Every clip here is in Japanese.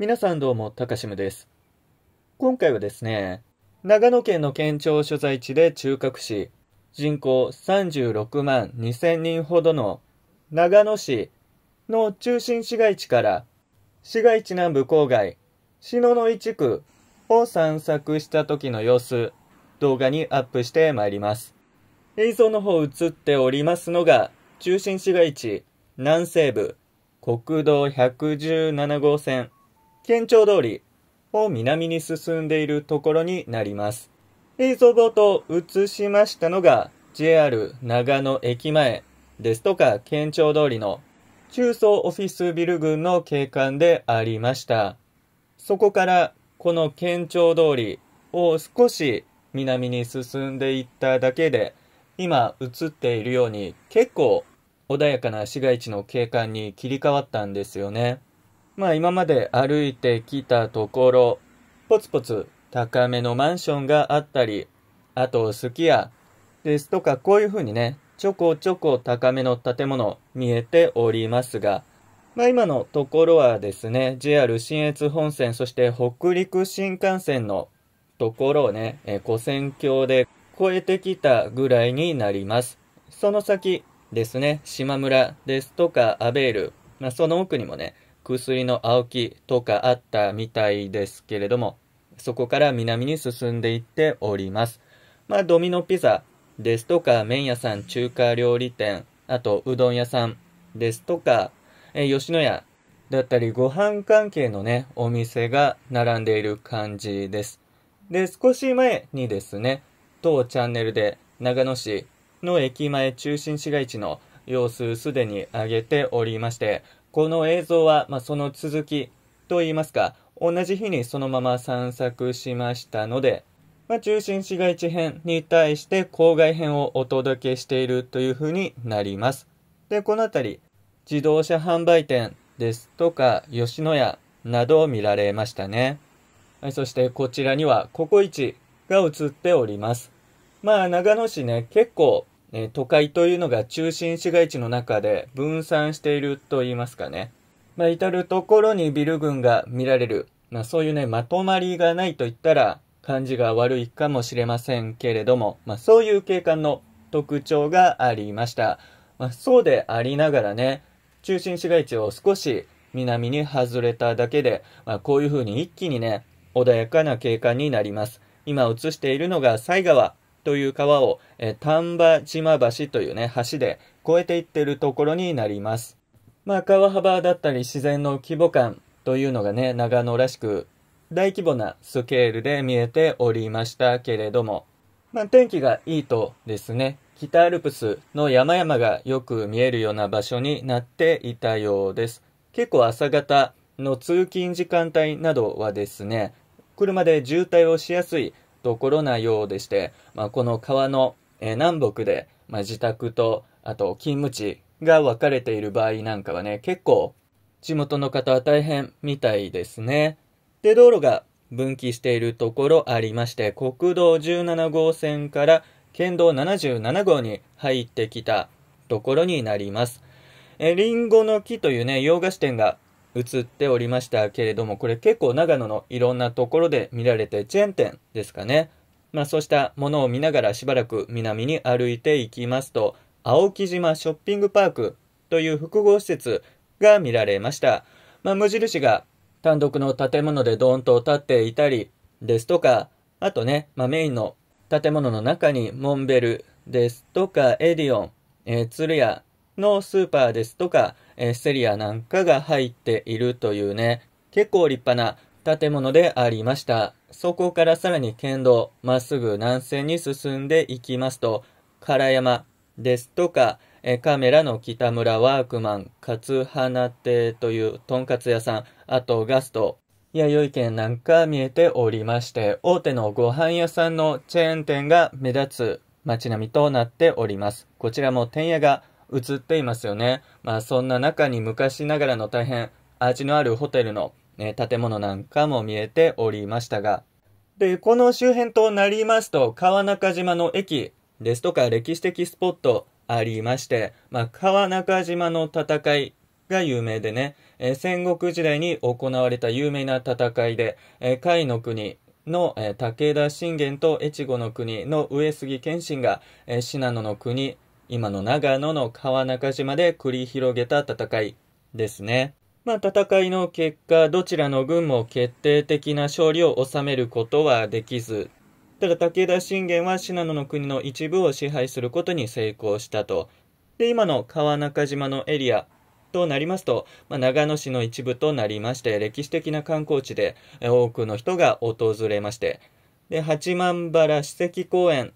皆さんどうも、高島しむです。今回はですね、長野県の県庁所在地で中核市、人口36万2000人ほどの長野市の中心市街地から、市街地南部郊外、篠ノ井地区を散策した時の様子、動画にアップしてまいります。映像の方映っておりますのが、中心市街地南西部国道117号線県庁通りを南に進んでいるところになります。映像冒頭映しましたのが JR 長野駅前ですとか県庁通りの中層オフィスビル群の景観でありました。そこからこの県庁通りを少し南に進んでいっただけで今映っているように結構穏やかな市街地の景観に切り替わったんですよね。まあ今まで歩いてきたところ、ポツポツ高めのマンションがあったり、あとすき家ですとかこういう風にね、ちょこちょこ高めの建物見えておりますが、まあ、今のところはですね、JR 新越本線、そして北陸新幹線のところをね、え古線橋で越えてきたぐらいになります。その先ですね、島村ですとかアベール、まあ、その奥にもね、薬の青木とかあったみたいですけれども、そこから南に進んでいっております。まあ、ドミノピザですとか、麺屋さん、中華料理店、あと、うどん屋さんですとか、え吉野家だったり、ご飯関係のね、お店が並んでいる感じです。で、少し前にですね、当チャンネルで長野市の駅前中心市街地の様子すでに上げておりまして、この映像は、まあ、その続きと言いますか、同じ日にそのまま散策しましたので、まあ、中心市街地編に対して郊外編をお届けしているというふうになります。で、このあたり、自動車販売店ですとか、吉野家などを見られましたね。はい、そしてこちらにはココイチが映っております。まあ、長野市ね、結構え都会というのが中心市街地の中で分散していると言いますかね。まあ、至るところにビル群が見られる。まあ、そういうね、まとまりがないと言ったら、感じが悪いかもしれませんけれども、まあ、そういう景観の特徴がありました。まあ、そうでありながらね、中心市街地を少し南に外れただけで、まあ、こういう風に一気にね、穏やかな景観になります。今映しているのが西川という川を、え丹波島橋というね、橋で越えていってるところになります。まあ、川幅だったり自然の規模感というのがね、長野らしく大規模なスケールで見えておりましたけれども、まあ、天気がいいとですね、北アルプスの山々がよく見えるような場所になっていたようです。結構朝方の通勤時間帯などはですね、車で渋滞をしやすいところなようでして、まあ、この川の、南北で、まあ、自宅と、あと勤務地が分かれている場合なんかはね、結構地元の方は大変みたいですね。で、道路が分岐しているところありまして、国道17号線から県道77号に入ってきたところになります。え、リンゴの木というね、洋菓子店が映っておりましたけれども、これ結構長野のいろんなところで見られて、チェーン店ですかね。まあそうしたものを見ながらしばらく南に歩いていきますと、青木島ショッピングパークという複合施設が見られました。まあ、無印が単独の建物でドーンと建っていたりですとか、あとね、まあ、メインの建物の中にモンベルですとか、エディオン、えー、鶴屋のスーパーですとか、えー、セリアなんかが入っているというね、結構立派な建物でありました。そこからさらに県道、まっすぐ南西に進んでいきますと、唐山ですとか、えカメラの北村ワークマン、勝花亭というとんかつ屋さん、あとガスト、弥生県なんか見えておりまして、大手のご飯屋さんのチェーン店が目立つ街並みとなっております。こちらも店屋が映っていますよね。まあそんな中に昔ながらの大変味のあるホテルの、ね、建物なんかも見えておりましたが。で、この周辺となりますと、川中島の駅ですとか歴史的スポットありまして、まあ川中島の戦いが有名でね、えー、戦国時代に行われた有名な戦いで、えー、甲斐の国の、えー、武田信玄と越後の国の上杉謙信が、えー、信濃の国今の長野の川中島で繰り広げた戦いですね。まあ、戦いの結果、どちらの軍も決定的な勝利を収めることはできず、ただ武田信玄は信濃の国の一部を支配することに成功したと。で、今の川中島のエリアとなりますと、まあ、長野市の一部となりまして、歴史的な観光地で多くの人が訪れまして、で、八幡原史跡公園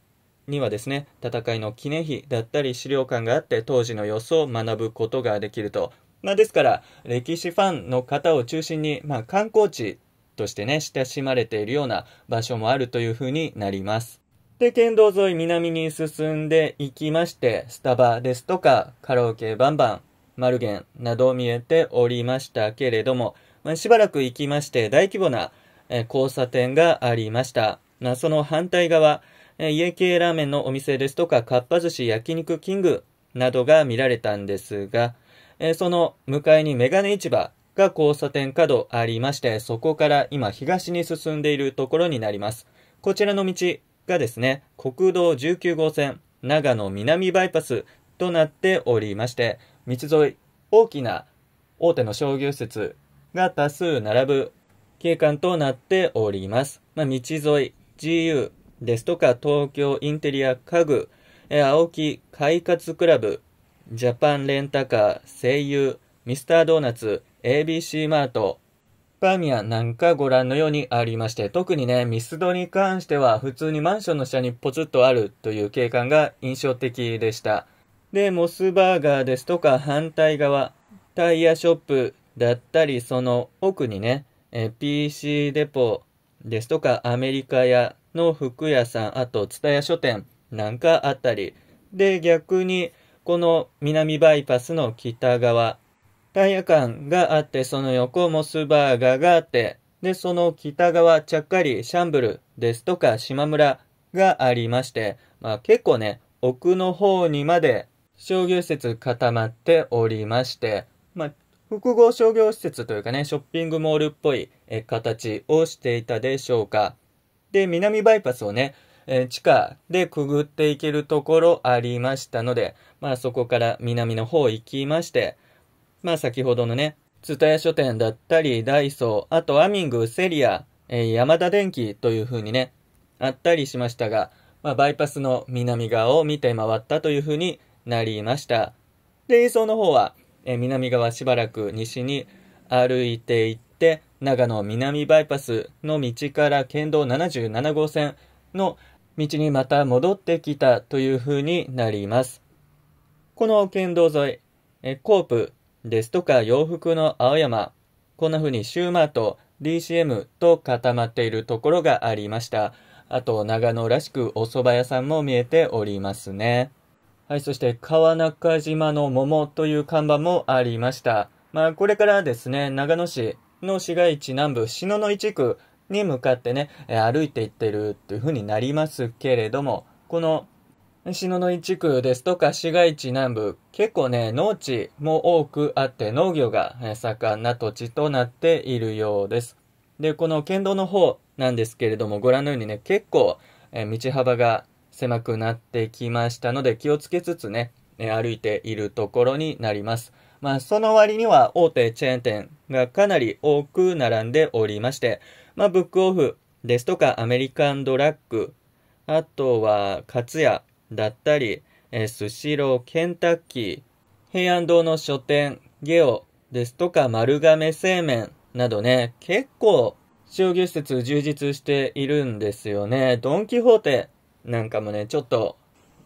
にはですね、戦いの記念碑だったり資料館があって当時の様子を学ぶことができると。まあ、ですから、歴史ファンの方を中心に、まあ、観光地としてね、親しまれているような場所もあるというふうになります。で、県道沿い南に進んでいきまして、スタバですとか、カラオケバンバン、マルゲンなど見えておりましたけれども、まあ、しばらく行きまして大規模な交差点がありました。まあ、その反対側、え家系ラーメンのお店ですとか、かっぱ寿司、焼肉キングなどが見られたんですが、えその向かいにメガネ市場が交差点角ありまして、そこから今東に進んでいるところになります。こちらの道がですね、国道19号線、長野南バイパスとなっておりまして、道沿い、大きな大手の商業施設が多数並ぶ景観となっております。まあ、道沿い、GU、ですとか、東京インテリア家具、え青木快活クラブ、ジャパンレンタカー、声優、ミスタードーナツ、ABC マート、パーミヤなんかご覧のようにありまして、特にね、ミスドに関しては普通にマンションの下にポツッとあるという景観が印象的でした。で、モスバーガーですとか反対側、タイヤショップだったり、その奥にね、え PC デポですとかアメリカやの服屋さん、あと、田屋書店なんかあったり、で、逆に、この南バイパスの北側、タイヤ館があって、その横モスバーガーがあって、で、その北側、ちゃっかり、シャンブルですとか、島村がありまして、まあ結構ね、奥の方にまで商業施設固まっておりまして、まあ、複合商業施設というかね、ショッピングモールっぽい形をしていたでしょうか。で、南バイパスをね、えー、地下でくぐっていけるところありましたので、まあそこから南の方行きまして、まあ先ほどのね、ツタヤ書店だったり、ダイソー、あとアミング、セリア、えー、山田電機という風にね、あったりしましたが、まあ、バイパスの南側を見て回ったという風になりました。で、映像の方は、えー、南側しばらく西に歩いていて、して長野南バイパスの道から県道77号線の道にまた戻ってきたという風になります。この県道沿い、えコープですとか洋服の青山、こんな風にシューマート、DCM と固まっているところがありました。あと、長野らしくお蕎麦屋さんも見えておりますね。はい、そして川中島の桃という看板もありました。まあ、これからですね、長野市、の市街地南部、篠の一区に向かってね、えー、歩いていってるというふうになりますけれども、この篠の一区ですとか市街地南部、結構ね、農地も多くあって農業が盛んな土地となっているようです。で、この県道の方なんですけれども、ご覧のようにね、結構、えー、道幅が狭くなってきましたので、気をつけつつね、歩いているところになります。まあ、その割には大手チェーン店がかなり多く並んでおりまして、まあ、ブックオフですとかアメリカンドラッグ、あとはカツヤだったり、スシロー、ケンタッキー、平安堂の書店、ゲオですとか丸亀製麺などね、結構商業施設充実しているんですよね。ドン・キホーテなんかもね、ちょっと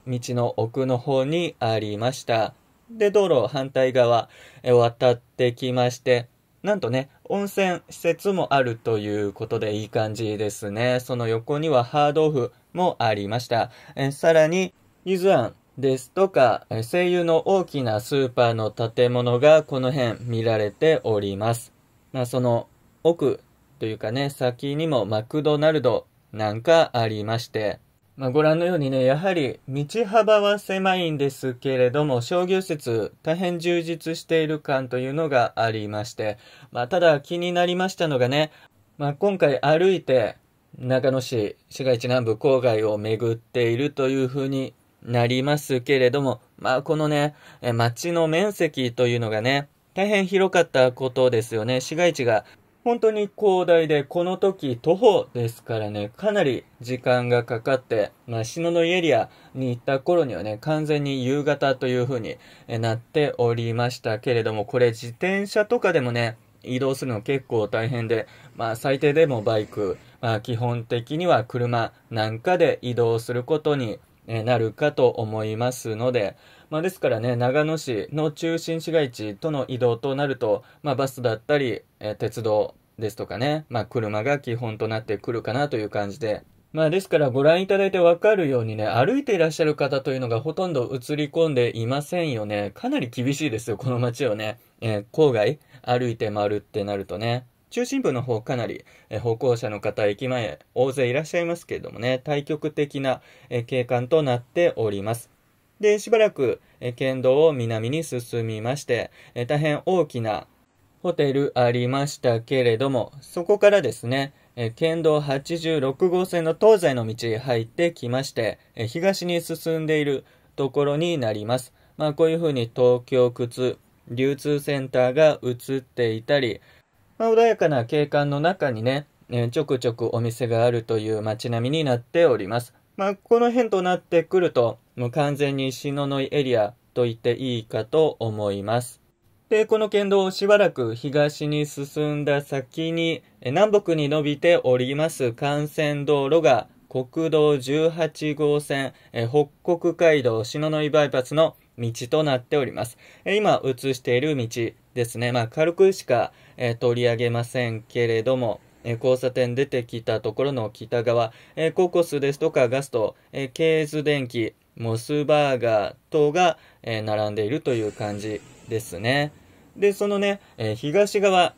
道の奥の方にありました。で、道路反対側、渡ってきまして、なんとね、温泉施設もあるということでいい感じですね。その横にはハードオフもありました。えさらに、ゆずんですとか、声優の大きなスーパーの建物がこの辺見られております。まあ、その奥というかね、先にもマクドナルドなんかありまして、まあ、ご覧のようにね、やはり道幅は狭いんですけれども、商業施設、大変充実している感というのがありまして、まあ、ただ気になりましたのがね、まあ、今回歩いて中野市、市街地南部郊外を巡っているというふうになりますけれども、まあ、このね、街の面積というのがね、大変広かったことですよね。市街地が本当に広大で、この時徒歩ですからね、かなり時間がかかって、まあ、篠ノ井エリアに行った頃にはね、完全に夕方という風になっておりましたけれども、これ自転車とかでもね、移動するの結構大変で、まあ最低でもバイク、まあ基本的には車なんかで移動することになるかと思いますので、まあ、ですからね、長野市の中心市街地との移動となると、まあ、バスだったり、え鉄道、ですとかね、まあ、車が基本となってくるかなという感じで、まあ、ですからご覧いただいてわかるようにね、歩いていらっしゃる方というのがほとんど映り込んでいませんよね。かなり厳しいですよ、この街をね。えー、郊外歩いて回るってなるとね。中心部の方かなり、え歩行者の方、駅前大勢いらっしゃいますけれどもね、対極的な、え景観となっております。で、しばらく、え県道を南に進みまして、え大変大きなホテルありましたけれども、そこからですね、え県道86号線の東西の道へ入ってきまして、え東に進んでいるところになります。まあこういうふうに東京靴流通センターが映っていたり、まあ、穏やかな景観の中にね、えちょくちょくお店があるという街並みになっております。まあ、この辺となってくると、もう完全に篠ノ井エリアと言っていいかと思います。で、この県道をしばらく東に進んだ先に、南北に伸びております幹線道路が国道18号線、北国街道篠ノ井バイパスの道となっております。今映している道ですね。まあ軽くしか、取り上げませんけれども、交差点出てきたところの北側、ココスですとかガスト、ケーズ電気、モスバーガー等が、えー、並んでいるという感じですね。で、そのね、えー、東側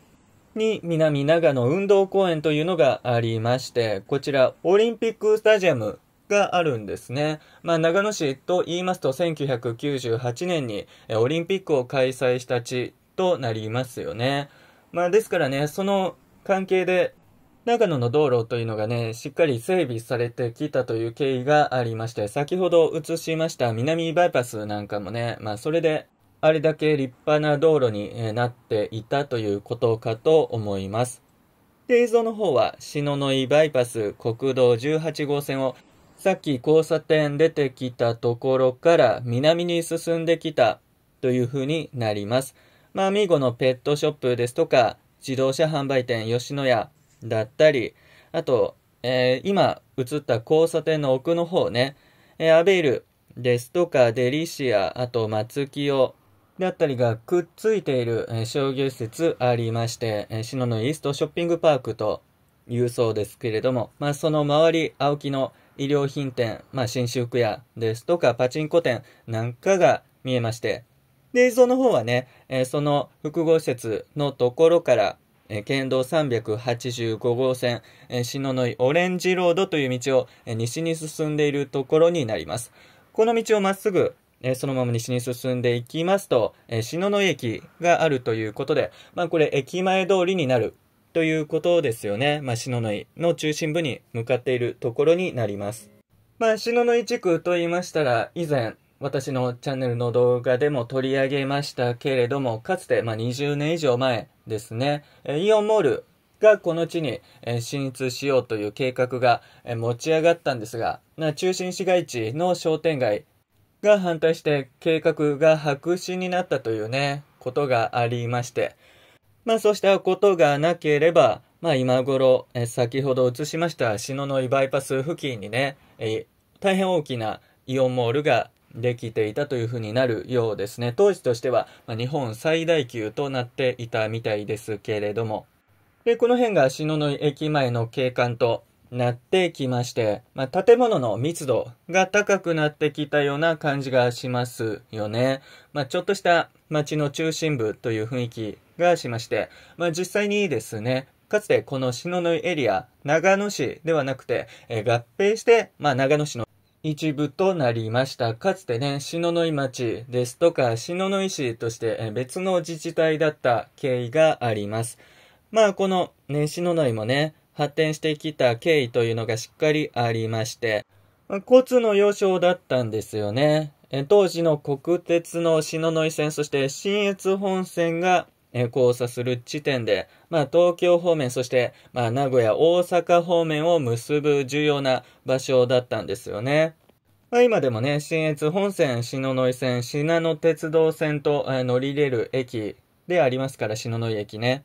に南長野運動公園というのがありまして、こちらオリンピックスタジアムがあるんですね。まあ、長野市と言いますと1998年にえオリンピックを開催した地となりますよね。まあ、ですからね、その関係で長野の道路というのがね、しっかり整備されてきたという経緯がありまして、先ほど映しました南バイパスなんかもね、まあそれであれだけ立派な道路になっていたということかと思います。で、映像の方は、篠ノ井バイパス国道18号線を、さっき交差点出てきたところから南に進んできたという風になります。まあ、アミーゴのペットショップですとか、自動車販売店吉野家、だったり、あと、えー、今映った交差点の奥の方ね、えー、アベイルですとかデリシア、あと松清だったりがくっついている、えー、商業施設ありまして、えー、篠のイーストショッピングパークというそうですけれども、まあ、その周り、青木の衣料品店、まあ、新宿屋ですとかパチンコ店なんかが見えまして、で、映像の方はね、えー、その複合施設のところから、え県道385号線、え篠ノ井オレンジロードという道を、え西に進んでいるところになります。この道をまっすぐ、えそのまま西に進んでいきますと、え篠ノ井駅があるということで、まあこれ駅前通りになるということですよね。まあ篠ノ井の中心部に向かっているところになります。まあ篠ノ井地区と言いましたら、以前、私のチャンネルの動画でも取り上げましたけれども、かつて、まあ、20年以上前ですね、イオンモールがこの地に進出しようという計画が持ち上がったんですが、中心市街地の商店街が反対して計画が白紙になったというね、ことがありまして、まあそうしたことがなければ、まあ今頃、先ほど映しました篠ノ井バイパス付近にね、大変大きなイオンモールができていたというふうになるようですね。当時としては、ま日本最大級となっていたみたいですけれども。で、この辺が篠ノ駅前の景観となってきまして、まあ、建物の密度が高くなってきたような感じがしますよね。まあ、ちょっとした街の中心部という雰囲気がしまして、まあ、実際にですね、かつてこの篠ノエリア、長野市ではなくて、え合併して、ま長野市の一部となりました。かつてね、篠ノ井町ですとか、篠ノ井市として別の自治体だった経緯があります。まあ、この、ね、篠ノ井もね、発展してきた経緯というのがしっかりありまして、交通の要衝だったんですよね。当時の国鉄の篠ノ井線、そして新越本線がえー、交差する地点で、まあ、東京方面、そして、まあ、名古屋、大阪方面を結ぶ重要な場所だったんですよね。まあ、今でもね、新越本線、篠ノ井線、信濃鉄道線と、えー、乗り入れる駅でありますから、篠ノ井駅ね。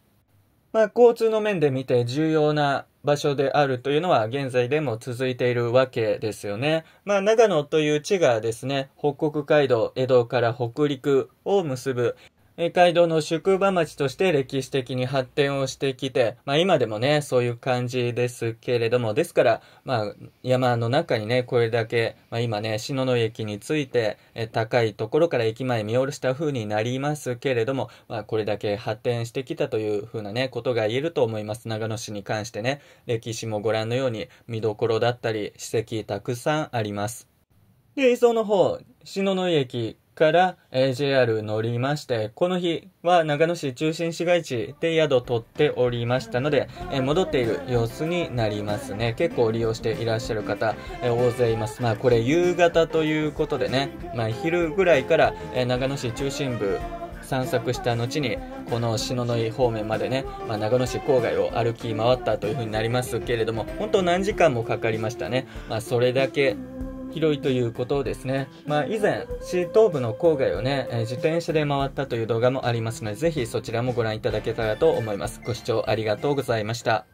まあ、交通の面で見て重要な場所であるというのは現在でも続いているわけですよね。まあ、長野という地がですね、北国街道、江戸から北陸を結ぶ街道の宿場町として歴史的に発展をしてきて、まあ、今でもね、そういう感じですけれども、ですから、まあ、山の中にね、これだけ、まあ、今ね、篠野駅について、え高いところから駅前見下ろした風になりますけれども、まあ、これだけ発展してきたという風なね、ことが言えると思います。長野市に関してね、歴史もご覧のように見どころだったり、史跡たくさんあります。で、映像の方、篠野駅から、え JR 乗りまして、この日は長野市中心市街地で宿取っておりましたので、え戻っている様子になりますね。結構利用していらっしゃる方、え大勢います。まあこれ夕方ということでね、まあ昼ぐらいから、え長野市中心部散策した後にこの篠ノ井方面までね、まあ、長野市郊外を歩き回ったというふうになりますけれども本当何時間もかかりましたね、まあ、それだけ拾いということですね。まあ、以前、市東部の郊外をね、え自転車で回ったという動画もありますので、ぜひそちらもご覧いただけたらと思います。ご視聴ありがとうございました。